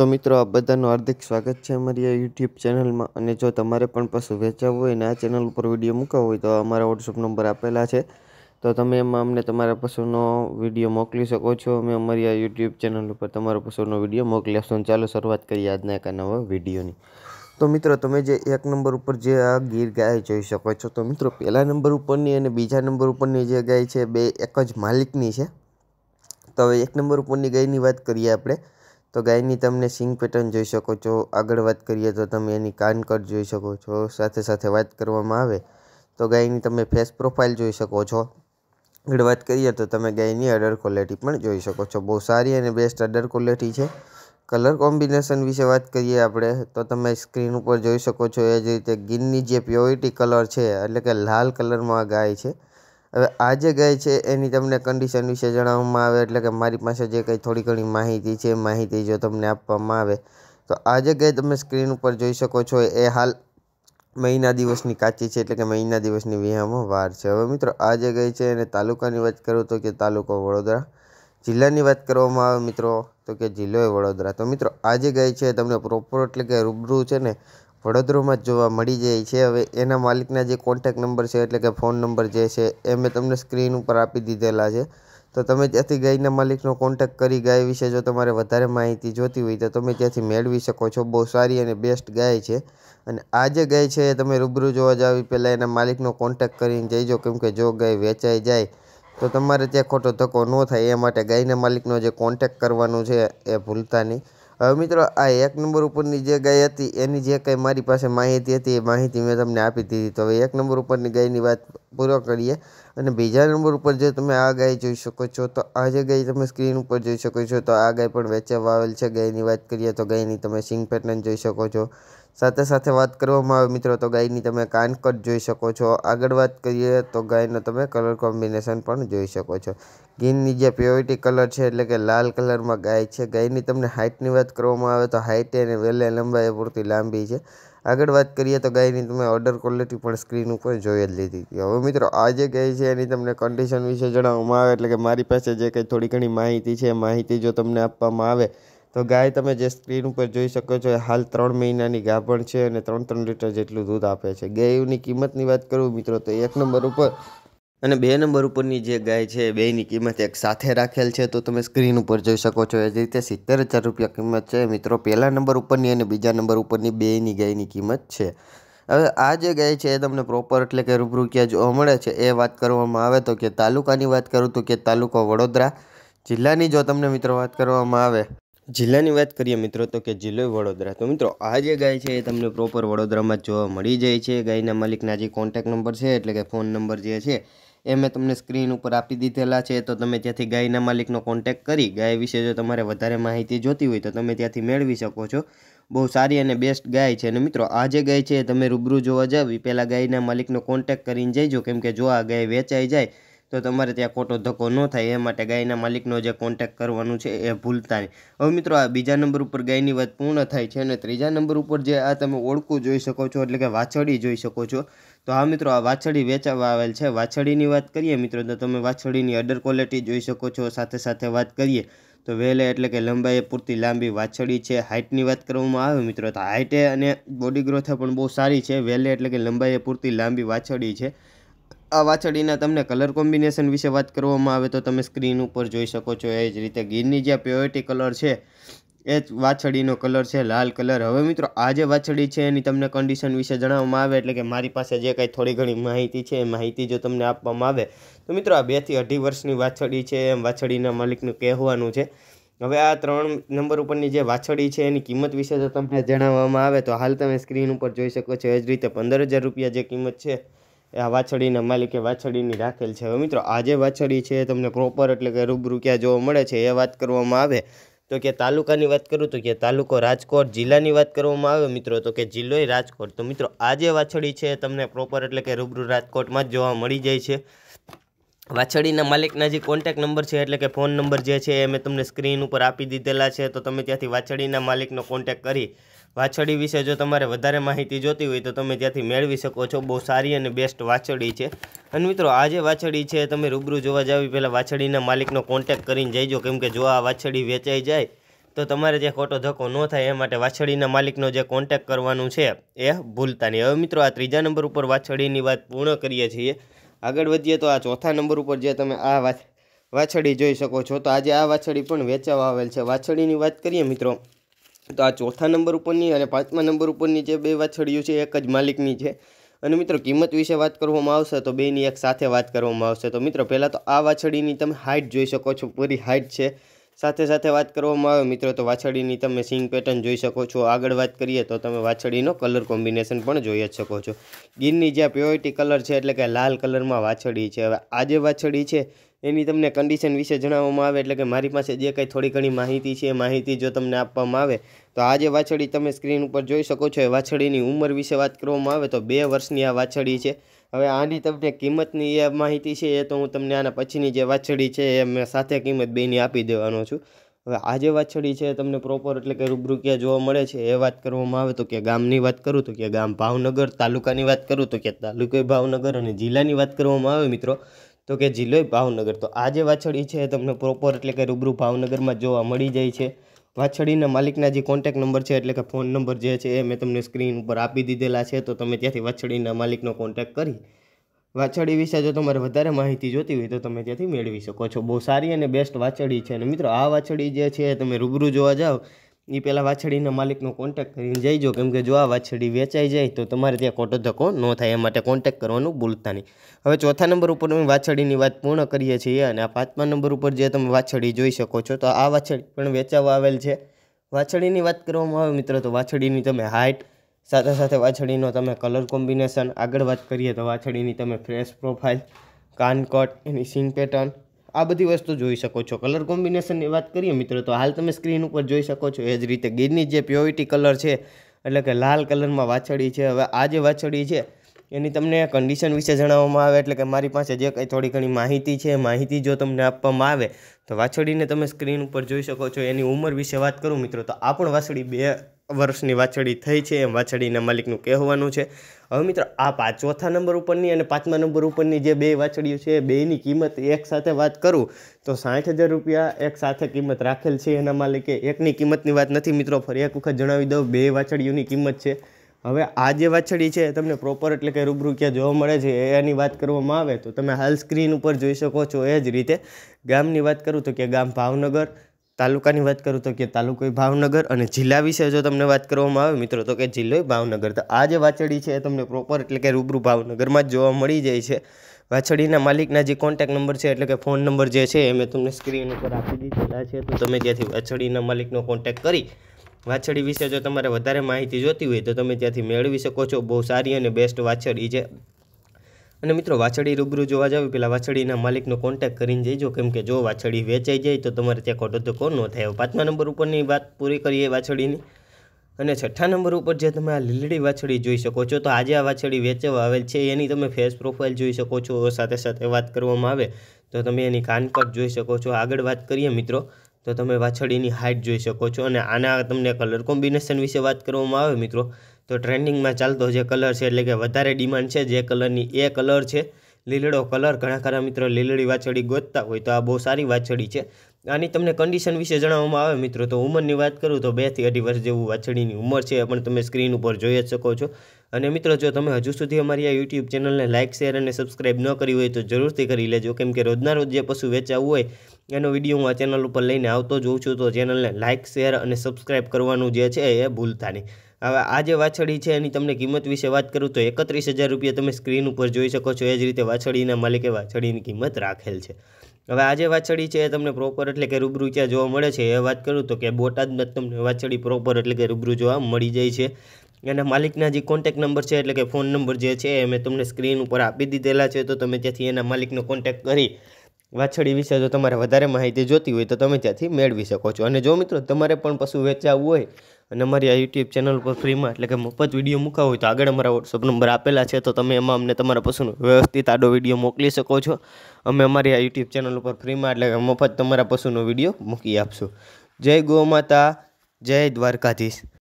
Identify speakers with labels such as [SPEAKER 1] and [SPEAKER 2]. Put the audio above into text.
[SPEAKER 1] તો મિત્રો આ બધાનું હાર્દિક સ્વાગત છે અમારી આ યુટ્યુબ ચેનલમાં અને જો તમારે પણ પશુ વેચાવવું હોય ને આ ચેનલ ઉપર વિડીયો મૂકવો હોય તો અમારા વોટ્સઅપ નંબર આપેલા છે તો તમે એમાં અમને તમારા પશુનો વિડીયો મોકલી શકો છો અમે અમારી આ યુટ્યુબ ચેનલ ઉપર તમારા પશુનો વિડીયો મોકલી આપશું ચાલો શરૂઆત કરીએ આજના એક નવા વિડીયોની તો મિત્રો તમે જે એક નંબર ઉપર જે આ ગીર ગાય જોઈ શકો છો તો મિત્રો પહેલા નંબર ઉપરની અને બીજા નંબર ઉપરની જે ગાય છે બે એક જ માલિકની છે તો હવે એક નંબર ઉપરની ગાયની વાત કરીએ આપણે તો ગાયની તમને સિંગ પેટર્ન જોઈ શકો છો આગળ વાત કરીએ તો તમે એની કાનકટ જોઈ શકો છો સાથે સાથે વાત કરવામાં આવે તો ગાયની તમે ફેસ પ્રોફાઇલ જોઈ શકો છો આગળ વાત કરીએ તો તમે ગાયની અડર ક્વોલિટી પણ જોઈ શકો છો બહુ સારી અને બેસ્ટ અડર ક્વોલિટી છે કલર કોમ્બિનેશન વિશે વાત કરીએ આપણે તો તમે સ્ક્રીન ઉપર જોઈ શકો છો એ જ રીતે ગિનની જે પ્યોરિટી કલર છે એટલે કે લાલ કલરમાં ગાય છે હવે આજે ગઈ છે એની તમને કન્ડિશન વિશે જણાવવામાં આવે એટલે કે મારી પાસે જે કંઈ થોડી ઘણી માહિતી છે માહિતી જો તમને આપવામાં આવે તો આજે ગઈ તમે સ્ક્રીન ઉપર જોઈ શકો છો એ હાલ મહિના દિવસની કાચી છે એટલે કે મહિના દિવસની વિહામાં વાર છે હવે મિત્રો આજે ગઈ છે અને તાલુકાની વાત કરું તો કે તાલુકો વડોદરા જિલ્લાની વાત કરવામાં આવે મિત્રો તો કે જિલ્લો એ વડોદરા તો મિત્રો આજે ગઈ છે તમને પ્રોપર એટલે કે રૂબરૂ છે ને વડોદરામાં જ જોવા મળી જાય છે હવે એના માલિકના જે કોન્ટેક નંબર છે એટલે કે ફોન નંબર જે છે એ મેં તમને સ્ક્રીન ઉપર આપી દીધેલા છે તો તમે ત્યાંથી ગાયના માલિકનો કોન્ટેક કરી ગાય વિશે જો તમારે વધારે માહિતી જોતી હોય તો તમે ત્યાંથી મેળવી શકો છો બહુ સારી અને બેસ્ટ ગાય છે અને આ જે ગાય છે એ તમે રૂબરૂ જોવા જાવી પહેલાં એના માલિકનો કોન્ટેક કરીને જઈજો કેમકે જો ગાય વેચાઈ જાય તો તમારે ત્યાં ખોટો ધક્કો ન થાય એ માટે ગાયના માલિકનો જે કોન્ટેક કરવાનું છે એ ભૂલતા નહીં હવે મિત્રો આ એક નંબર ઉપરની જે ગાય હતી એની જે કંઈ મારી પાસે માહિતી હતી એ માહિતી મેં તમને આપી દીધી તો હવે એક નંબર ઉપરની ગાયની વાત પૂરો કરીએ અને બીજા નંબર ઉપર જો તમે આ ગાય જોઈ શકો છો તો આ જે ગાય તમે સ્ક્રીન ઉપર જોઈ શકો છો તો આ ગાય પણ વેચાવા આવેલ છે ગાયની વાત કરીએ તો ગાયની તમે સિંગ પેટર્ન જોઈ શકો છો સાથે સાથે વાત કરવામાં આવે મિત્રો તો ગાયની તમે કાનકટ જોઈ શકો છો આગળ વાત કરીએ તો ગાયનો તમે કલર કોમ્બિનેશન પણ જોઈ શકો છો ગીનની જે પ્યોરિટી કલર છે એટલે કે લાલ કલરમાં ગાય છે ગાયની તમને હાઇટની વાત કરવામાં આવે તો હાઇટ એને વેલે લંબાઈ પૂરતી લાંબી છે આગળ વાત કરીએ તો ગાયની તમે ઓર્ડર ક્વોલિટી પણ સ્ક્રીન ઉપર જોઈ જ લીધી હતી હવે મિત્રો આ જે ગાય છે એની તમને કન્ડિશન વિશે જણાવવામાં આવે એટલે કે મારી પાસે જે કંઈ થોડી ઘણી માહિતી છે માહિતી જો તમને આપવામાં આવે તો ગાય તમે જે સ્ક્રીન ઉપર જોઈ શકો છો હાલ ત્રણ મહિનાની ગાભણ છે અને ત્રણ ત્રણ લીટર જેટલું દૂધ આપે છે ગાયની કિંમતની વાત કરું મિત્રો તો એક નંબર ઉપર અને બે નંબર ઉપરની જે ગાય છે બેની કિંમત એક સાથે રાખેલ છે તો તમે સ્ક્રીન ઉપર જોઈ શકો છો એ જ રીતે સિત્તેર હજાર રૂપિયા કિંમત છે મિત્રો પહેલા નંબર ઉપરની અને બીજા નંબર ઉપરની બેની ગાયની કિંમત છે હવે આ જે ગાય છે એ તમને પ્રોપર એટલે કે રૂબરૂ ક્યાં જોવા મળે છે એ વાત કરવામાં આવે તો કે તાલુકાની વાત કરું તો કે તાલુકો વડોદરા જિલ્લાની જો તમને મિત્રો વાત કરવામાં આવે જિલ્લાની વાત કરીએ મિત્રો તો કે જિલ્લો વડોદરા તો મિત્રો આ જે ગાય છે એ તમને પ્રોપર વડોદરામાં જોવા મળી જાય છે ગાયના માલિકના જે કોન્ટેક નંબર છે એટલે કે ફોન નંબર જે છે એ મેં તમને સ્ક્રીન ઉપર આપી દીધેલા છે તો તમે ત્યાંથી ગાયના માલિકનો કોન્ટેક કરી ગાય વિશે જો તમારે વધારે માહિતી જોતી હોય તો તમે ત્યાંથી મેળવી શકો છો બહુ સારી અને બેસ્ટ ગાય છે અને મિત્રો આ જે ગાય છે તમે રૂબરૂ જોવા જાવી પહેલાં ગાયના માલિકનો કોન્ટેક કરીને જઈજો કેમ કે જો આ ગાય વેચાઈ જાય તો તમારે ત્યાં ખોટો ધક્કો ન થાય એ માટે ગાયના માલિકનો જે કોન્ટેક્ટ કરવાનું છે એ ભૂલતા નહીં હવે મિત્રો આ બીજા નંબર ઉપર ગાયની વાત પૂર્ણ થાય છે અને ત્રીજા નંબર ઉપર જે આ તમે ઓળખું જોઈ શકો છો એટલે કે વાછડી જોઈ શકો છો તો હા મિત્રો આ વાછડી વેચાવા આવેલ છે વાછડીની વાત કરીએ મિત્રો તો તમે વાછડીની અડર ક્વોલિટી જોઈ શકો છો સાથે સાથે વાત કરીએ તો વેલે એટલે કે લંબાઈ પૂરતી લાંબી વાછડી છે હાઇટની વાત કરવામાં આવે મિત્રો તો હાઇટે અને બોડી ગ્રોથે પણ બહુ સારી છે વેલે એટલે કે લંબાઈ પૂરતી લાંબી વાછડી છે આ વાછડીના તમને કલર કોમ્બિનેશન વિશે વાત કરવામાં આવે તો તમે સ્ક્રીન ઉપર જોઈ શકો છો એ જ રીતે ગીરની જે પ્યોરિટી કલર છે એ જ વાછડીનો કલર છે લાલ કલર હવે મિત્રો આ જે વાછડી છે એની તમને કન્ડિશન વિશે જણાવવામાં આવે એટલે કે મારી પાસે જે કાંઈ થોડી ઘણી માહિતી છે એ માહિતી જો તમને આપવામાં આવે તો મિત્રો આ બેથી અઢી વર્ષની વાછડી છે એમ વાછડીના માલિકનું કહેવાનું છે હવે આ ત્રણ નંબર ઉપરની જે વાછડી છે એની કિંમત વિશે જો તમને જણાવવામાં આવે તો હાલ તમે સ્ક્રીન ઉપર જોઈ શકો છો એ જ રીતે પંદર હજાર રૂપિયા જે કિંમત છે આ વાછડીના માલિકે વાછડીની રાખેલ છે હવે મિત્રો આ જે વાછડી છે તમને પ્રોપર એટલે કે રૂબરૂ ક્યાં જોવા મળે છે એ વાત કરવામાં આવે તો કે તાલુકાની વાત કરું તો કે તાલુકો રાજકોટ જિલ્લાની વાત કરવામાં આવે મિત્રો તો કે જિલ્લો રાજકોટ તો મિત્રો આ જે વાછડી છે તમને પ્રોપર એટલે કે રૂબરૂ રાજકોટમાં જ જોવા મળી જાય છે વાછડીના માલિકના જે કોન્ટેક નંબર છે એટલે કે ફોન નંબર જે છે એ મેં તમને સ્ક્રીન ઉપર આપી દીધેલા છે તો તમે ત્યાંથી વાછડીના માલિકનો કોન્ટેક કરી વાછડી વિશે જો તમારે વધારે માહિતી જોતી હોય તો તમે ત્યાંથી મેળવી શકો છો બહુ સારી અને બેસ્ટ વાછડી છે અને મિત્રો આ જે વાછડી છે તમે રૂબરૂ જોવા જાવી પહેલાં વાછડીના માલિકનો કોન્ટેક કરીને જઈજો કેમકે જો આ વાછડી વેચાઈ જાય તો તમારે જે ખોટો ધક્કો ન થાય એ માટે વાછડીના માલિકનો જે કોન્ટેક કરવાનું છે એ ભૂલતા નહીં હવે મિત્રો આ ત્રીજા નંબર ઉપર વાછડીની વાત પૂર્ણ કરીએ છીએ આગળ વધીએ તો આ ચોથા નંબર ઉપર જે તમે આ વાછડી જોઈ શકો છો તો આજે આ વાછડી પણ વેચાવા આવેલ છે વાછડીની વાત કરીએ મિત્રો તો આ ચોથા નંબર ઉપરની અને પાંચમા નંબર ઉપરની જે બે વાછડીઓ છે એક જ માલિકની છે અને મિત્રો કિંમત વિશે વાત કરવામાં આવશે તો બેની એક સાથે વાત કરવામાં આવશે તો મિત્રો પહેલાં તો આ વાછડીની તમે હાઇટ જોઈ શકો છો પૂરી હાઇટ છે સાથે સાથે વાત કરવામાં આવે મિત્રો તો વાછડીની તમે સિંગ પેટર્ન જોઈ શકો છો આગળ વાત કરીએ તો તમે વાછડીનો કલર કોમ્બિનેશન પણ જોઈ જ શકો છો ગીરની જ્યાં પ્યોરિટી કલર છે એટલે કે લાલ કલરમાં વાછડી છે હવે આ જે વાછડી છે એની તમને કન્ડિશન વિશે જણાવવામાં આવે એટલે કે મારી પાસે જે કંઈ થોડી ઘણી માહિતી છે એ માહિતી જો તમને આપવામાં આવે તો આ જે વાછડી તમે સ્ક્રીન ઉપર જોઈ શકો છો એ વાછડીની ઉંમર વિશે વાત કરવામાં આવે તો બે વર્ષની આ વાછડી છે હવે આની તમને કિંમતની એ માહિતી છે એ તો હું તમને આના પછીની જે વાછડી છે એ મેં સાથે કિંમત બેની આપી દેવાનો છું હવે આ જે વાછડી છે તમને પ્રોપર એટલે કે રૂબરૂ ક્યાં જોવા મળે છે એ વાત કરવામાં આવે તો કે ગામની વાત કરું તો કે ગામ ભાવનગર તાલુકાની વાત કરું તો કે તાલુકો ભાવનગર અને જિલ્લાની વાત કરવામાં આવે મિત્રો તો કે જિલ્લો ભાવનગર તો આ જે વાછડી છે તમને પ્રોપર એટલે કે રૂબરૂ ભાવનગરમાં જોવા મળી જાય છે વાછડીના માલિકના જે કોન્ટેક નંબર છે એટલે કે ફોન નંબર જે છે એ મેં તમને સ્ક્રીન ઉપર આપી દીધેલા છે તો તમે ત્યાંથી વાછડીના માલિકનો કોન્ટેક કરી વાછડી વિશે જો તમારે વધારે માહિતી જોતી હોય તો તમે ત્યાંથી મેળવી શકો છો બહુ સારી અને બેસ્ટ વાછડી છે અને મિત્રો આ વાછડી જે છે તમે રૂબરૂ જોવા જાઓ એ પહેલાં વાછડીના માલિકનો કોન્ટેક્ટ કરીને જઈ જાઓ કેમકે જો આ વાછડી વેચાઈ જાય તો તમારે ત્યાં ખોટો ધક્કો ન થાય એ માટે કોન્ટેક કરવાનું ભૂલતા નહીં હવે ચોથા નંબર ઉપર અમે વાછડીની વાત પૂર્ણ કરીએ છીએ અને આ પાંચમા નંબર ઉપર જે તમે વાછડી જોઈ શકો છો તો આ વાછડી પણ વેચાવવા આવેલ છે વાછડીની વાત કરવામાં આવે મિત્રો તો વાછડીની તમે હાઇટ સાથે સાથે વાછડીનો તમે કલર કોમ્બિનેશન આગળ વાત કરીએ તો વાછડીની તમે ફ્રેશ પ્રોફાઇલ કાનકોટ એની સિંગ પેટર્ન આ બધી વસ્તુ જોઈ શકો છો કલર કોમ્બિનેશનની વાત કરીએ મિત્રો તો હાલ તમે સ્ક્રીન ઉપર જોઈ શકો છો એ જ રીતે ગીરની જે પ્યોરિટી કલર છે એટલે કે લાલ કલરમાં વાછડી છે હવે આ જે વાછડી છે એની તમને કન્ડિશન વિશે જણાવવામાં આવે એટલે કે મારી પાસે જે કંઈ થોડી ઘણી માહિતી છે માહિતી જો તમને આપવામાં આવે તો વાછડીને તમે સ્ક્રીન ઉપર જોઈ શકો છો એની ઉંમર વિશે વાત કરું મિત્રો તો આ પણ વાછડી બે વર્ષની વાછડી થઈ છે એમ વાછડીના માલિકનું કહેવાનું છે હવે મિત્રો આ પાંચ ચોથા નંબર ઉપરની અને પાંચમા નંબર ઉપરની જે બે વાછડીઓ છે બેની કિંમત એક સાથે વાત કરું તો સાઠ હજાર રૂપિયા એક સાથે કિંમત રાખેલ છે એના માલિકે એકની કિંમતની વાત નથી મિત્રો ફરી એક વખત જણાવી દઉં બે વાછડીઓની કિંમત છે હવે આ જે વાછડી છે તમને પ્રોપર એટલે કે રૂબરૂ ક્યાં જોવા મળે છે એની વાત કરવામાં આવે તો તમે હાલ સ્ક્રીન ઉપર જોઈ શકો છો એ જ રીતે ગામની વાત કરું તો કે ગામ ભાવનગર તાલુકાની વાત કરું તો કે તાલુકો ભાવનગર અને જિલ્લા વિશે જો તમને વાત કરવામાં આવે મિત્રો તો કે જિલ્લો ભાવનગર તો આ જે વાછડી છે એ તમને પ્રોપર એટલે કે રૂબરૂ ભાવનગરમાં જ જોવા મળી જાય છે વાછડીના માલિકના જે કોન્ટેક નંબર છે એટલે કે ફોન નંબર જે છે એ મેં તમને સ્ક્રીન ઉપર આપી દીધેલા છે તો તમે ત્યાંથી વાછડીના માલિકનો કોન્ટેક કરી વાછડી વિશે જો તમારે વધારે માહિતી જોતી હોય તો તમે ત્યાંથી મેળવી શકો છો બહુ સારી અને બેસ્ટ વાછડી છે અને મિત્રો વાછડી રૂબરૂ જોવા જાવ પેલા વાછડીના માલિકનો કોન્ટેક કરીને જઈજો કેમ કે જો વાછડી વેચાઈ જાય તો તમારે ત્યાં ખોટો ધક્કો ન થાય પાંચમા નંબર ઉપરની વાત પૂરી કરીએ વાછડીની અને છઠ્ઠા નંબર ઉપર જે તમે આ લીલડી વાછડી જોઈ શકો છો તો આજે આ વાછડી વેચવા આવેલ છે એની તમે ફેસ પ્રોફાઇલ જોઈ શકો છો સાથે સાથે વાત કરવામાં આવે તો તમે એની કાનપટ જોઈ શકો છો આગળ વાત કરીએ મિત્રો તો તમે વાછડીની હાઇટ જોઈ શકો છો અને આના તમને કલર કોમ્બિનેશન વિશે વાત કરવામાં આવે મિત્રો તો ટ્રેન્ડિંગમાં ચાલતો જે કલર છે એટલે કે વધારે ડિમાન્ડ છે જે કલરની એ કલર છે લીલડો કલર ઘણા ખરા મિત્રો લીલડી વાછડી ગોતતા હોય તો આ બહુ સારી વાછડી છે આની તમને કન્ડિશન વિશે જણાવવામાં આવે મિત્રો તો ઉંમરની વાત કરું તો બેથી અઢી વર્ષ જેવું વાછડીની ઉંમર છે પણ તમે સ્ક્રીન ઉપર જોઈ જ શકો છો અને મિત્રો જો તમે હજુ સુધી અમારી આ યુટ્યુબ ચેનલને લાઇક શેર અને સબસ્ક્રાઈબ ન કરી હોય તો જરૂરથી કરી લેજો કેમ કે રોજના રોજ જે પશુ વેચાવું હોય એનો વિડીયો હું આ ચેનલ ઉપર લઈને આવતો જોઉં છું તો ચેનલને લાઇક શેર અને સબસ્ક્રાઈબ કરવાનું જે છે એ ભૂલતા નહીં હવે આ જે વાછડી છે એની તમને કિંમત વિશે વાત કરું તો એકત્રીસ હજાર રૂપિયા તમે સ્ક્રીન ઉપર જોઈ શકો છો એ જ રીતે વાછડીના માલિકે વાછડીની કિંમત રાખેલ છે હવે આ જે વાછડી છે એ તમને પ્રોપર એટલે કે રૂબરૂ ક્યાં જોવા મળે છે એ વાત કરું તો કે બોટાદમાં તમને વાછડી પ્રોપર એટલે કે રૂબરૂ જોવા મળી જાય છે એના માલિકના જે કોન્ટેક નંબર છે એટલે કે ફોન નંબર જે છે એ મેં તમને સ્ક્રીન ઉપર આપી દીધેલા છે તો તમે ત્યાંથી એના માલિકનો કોન્ટેક કરી વાછડી વિશે જો તમારે વધારે માહિતી જોતી હોય તો તમે ત્યાંથી મેળવી શકો છો અને જો મિત્રો તમારે પણ પશુ વેચાવું હોય અને અમારી આ યુટ્યુબ ચેનલ પર ફ્રીમાં એટલે કે મફત વિડીયો મૂકવા હોય તો આગળ અમારા વોટ્સઅપ નંબર આપેલા છે તો તમે એમાં અમને તમારા પશુનો વ્યવસ્થિત આડો વિડીયો મોકલી શકો છો અમે અમારી આ યુટ્યુબ ચેનલ ઉપર ફ્રીમાં એટલે કે મફત તમારા પશુનો વિડીયો મૂકી આપશું જય ગો માતા જય દ્વારકાધીશ